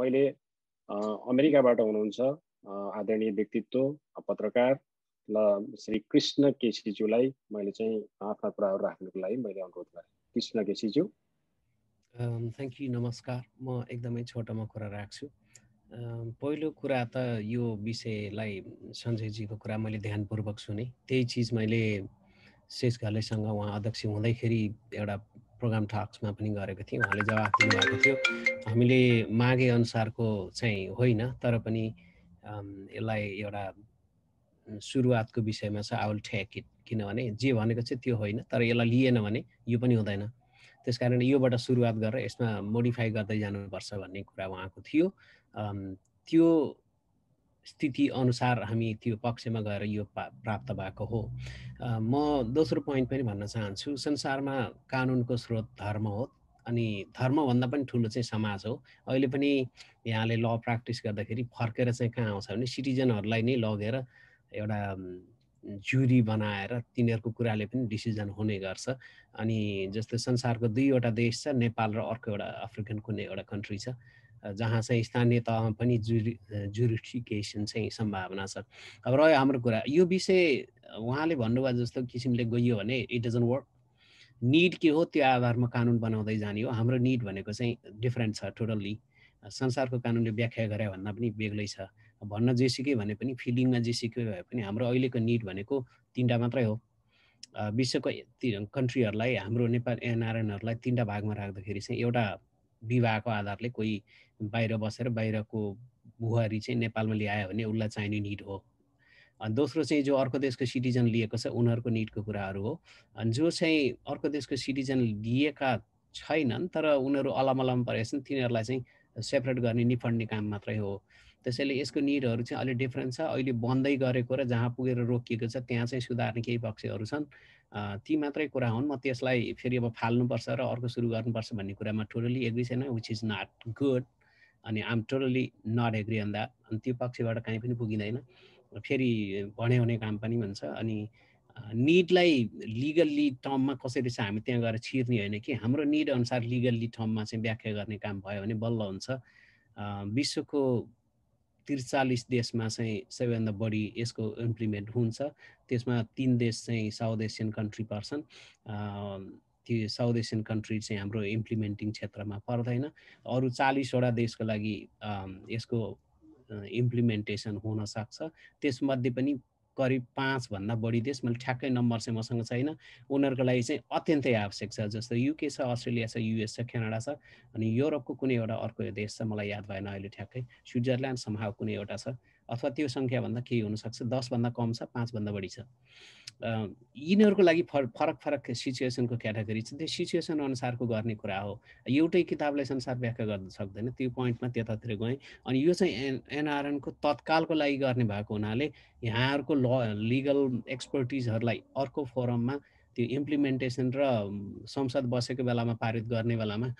मैले अमेरिकाबाट हुनुहुन्छ आदरणीय व्यक्तित्व पत्रकार ल श्री कृष्ण केसीज्यूलाई मैले चाहिँ आफ्ना कुराहरू राख्नुको लागि मैले अनुरोध गरेँ कृष्ण केसीज्यू थ्याङ्क यू नमस्कार म एकदमै छोटोमा कुरा राख्छु पहिलो कुरा त यो विषयलाई सञ्जयजीको कुरा मैले ध्यानपूर्वक सुने त्यही चिज मैले शेष घरलेसँग उहाँ अध्यक्ष हुँदैखेरि एउटा प्रोग्राम टक्समा पनि गरेको थियौँ उहाँले जवाफ दिनुभएको थियो हामीले मागे अनुसारको चाहिँ होइन तर पनि यसलाई एउटा सुरुवातको विषयमा छ आई विल ठ्याक इट किनभने जे भनेको चाहिँ त्यो होइन तर यसलाई लिएन भने यो पनि हुँदैन त्यस कारण योबाट सुरुवात गरेर यसमा मोडिफाई गर्दै जानुपर्छ भन्ने कुरा उहाँको थियो त्यो स्थिति अनुसार हामी त्यो पक्षमा गएर यो प्राप्त भएको हो म दोस्रो पोइन्ट पनि भन्न चाहन्छु संसारमा कानुनको स्रोत धर्म हो अनि धर्मभन्दा पनि ठुलो चाहिँ समाज हो अहिले पनि यहाँले ल प्र्याक्टिस गर्दाखेरि फर्केर चाहिँ कहाँ आउँछ भने सिटिजनहरूलाई नै लगेर एउटा जुरी बनाएर तिनीहरूको कुराले पनि डिसिजन हुने गर्छ अनि जस्तो संसारको दुईवटा देश छ नेपाल र अर्को एउटा अफ्रिकन कुनै एउटा कन्ट्री छ जहाँ चाहिँ स्थानीय तहमा पनि जुरि जुरिफिकेसन चाहिँ सम्भावना छ अब रह्यो हाम्रो कुरा यो विषय उहाँले भन्नुभयो जस्तो किसिमले गइयो भने इट डजन्ट वर्क निड के हो त्यो आधारमा कानुन बनाउँदै जाने हो हाम्रो निड भनेको चाहिँ डिफ्रेन्ट छ टोटल्ली संसारको कानुनले व्याख्या गरे भन्दा पनि बेग्लै छ भन्न जेसुकै भने पनि फिलिङमा जेसुकै भए पनि हाम्रो अहिलेको निड भनेको तिनवटा मात्रै हो विश्वको कन्ट्रीहरूलाई हाम्रो नेपाल एनआरएनहरूलाई तिनवटा भागमा राख्दाखेरि चाहिँ एउटा विवाहको आधारले कोही बाहिर बसेर बाहिरको बुहारी चाहिँ नेपालमा ल्यायो भने उसलाई चाहिने निड हो अनि दोस्रो चाहिँ जो अर्को देशको सिटिजन लिएको छ उनीहरूको निडको कुराहरू हो अनि जो चाहिँ अर्को देशको सिटिजन लिएका छैनन् तर उनीहरू अलमलम परेका छन् तिनीहरूलाई चाहिँ सेपरेट गर्ने निफ्ने काम मात्रै हो त्यसैले यसको निडहरू चाहिँ अलिक डिफ्रेन्ट छ अहिले बन्दै गरेको र जहाँ पुगेर रोकिएको छ त्यहाँ चाहिँ सुधार्ने केही पक्षहरू छन् ती मात्रै कुरा हुन् म त्यसलाई फेरि अब फाल्नुपर्छ र अर्को सुरु गर्नुपर्छ भन्ने कुरामा टोटली एग्री छैन विच इज नट गुड अनि um totally not agree on that अनि त्यो पक्षबाट कहीँ पनि पुगिँदैन फेरि भन्यो भने काम पनि भन्छ अनि निडलाई लिगल्ली टर्ममा कसरी छ हामी त्यहाँ गएर छिर्ने होइन कि हाम्रो निड अनुसार लिगल्ली टर्ममा चाहिँ व्याख्या गर्ने काम भयो भने बल्ल हुन्छ विश्वको त्रिचालिस देशमा चाहिँ सबैभन्दा बढी यसको इम्प्लिमेन्ट हुन्छ त्यसमा तिन देश चाहिँ साउथ एसियन कन्ट्री पर्छन् त्यो साउथ एसियन कन्ट्री चाहिँ हाम्रो इम्प्लिमेन्टिङ क्षेत्रमा पर्दैन अरू चालिसवटा देशको लागि यसको इम्प्लिमेन्टेसन हुनसक्छ त्यसमध्ये पनि करिब पाँचभन्दा बढी देश मैले ठ्याक्कै नम्बर चाहिँ मसँग छैन उनीहरूको लागि चाहिँ अत्यन्तै आवश्यक छ जस्तो युके छ अस्ट्रेलिया छ युएस छ क्यानाडा छ अनि युरोपको कुनै एउटा अर्को देश छ मलाई याद भएन अहिले ठ्याक्कै स्विजरल्यान्ड सम्भाव कुनै एउटा छ अथवा त्यो सङ्ख्याभन्दा केही हुनसक्छ दसभन्दा कम छ पाँचभन्दा बढी छ यिनीहरूको लागि फर फरक फरक सिचुएसनको क्याटेगोरी छ त्यो सिचुएसन अनुसारको गर्ने कुरा हो एउटै किताबलाई संसार व्याख्या गर्न सक्दैन त्यो पोइन्टमा त्यतातिर गएँ अनि यो चाहिँ एन एनआरएनको तत्कालको लागि गर्ने भएको हुनाले यहाँहरूको ल लिगल एक्सपर्टिजहरूलाई अर्को फोरममा त्यो इम्प्लिमेन्टेसन र संसद बसेको बेलामा पारित गर्ने बेलामा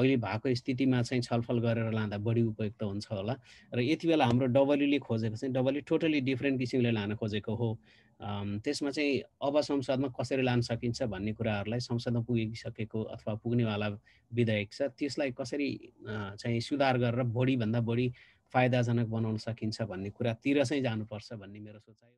अहिले भएको स्थितिमा चाहिँ छलफल गरेर लाँदा बढी उपयुक्त हुन्छ होला र यति बेला हाम्रो डब्लुले खोजेको चाहिँ डब्लु टोटली डिफ्रेन्ट किसिमले लान खोजेको हो त्यसमा चाहिँ अब संसदमा कसरी लान सकिन्छ भन्ने कुराहरूलाई संसदमा पुगिसकेको अथवा पुग्नेवाला विधेयक छ त्यसलाई कसरी चाहिँ सुधार गरेर बढीभन्दा बढी फाइदाजनक बनाउन सकिन्छ भन्ने कुरातिर चाहिँ जानुपर्छ भन्ने मेरो सोचाइ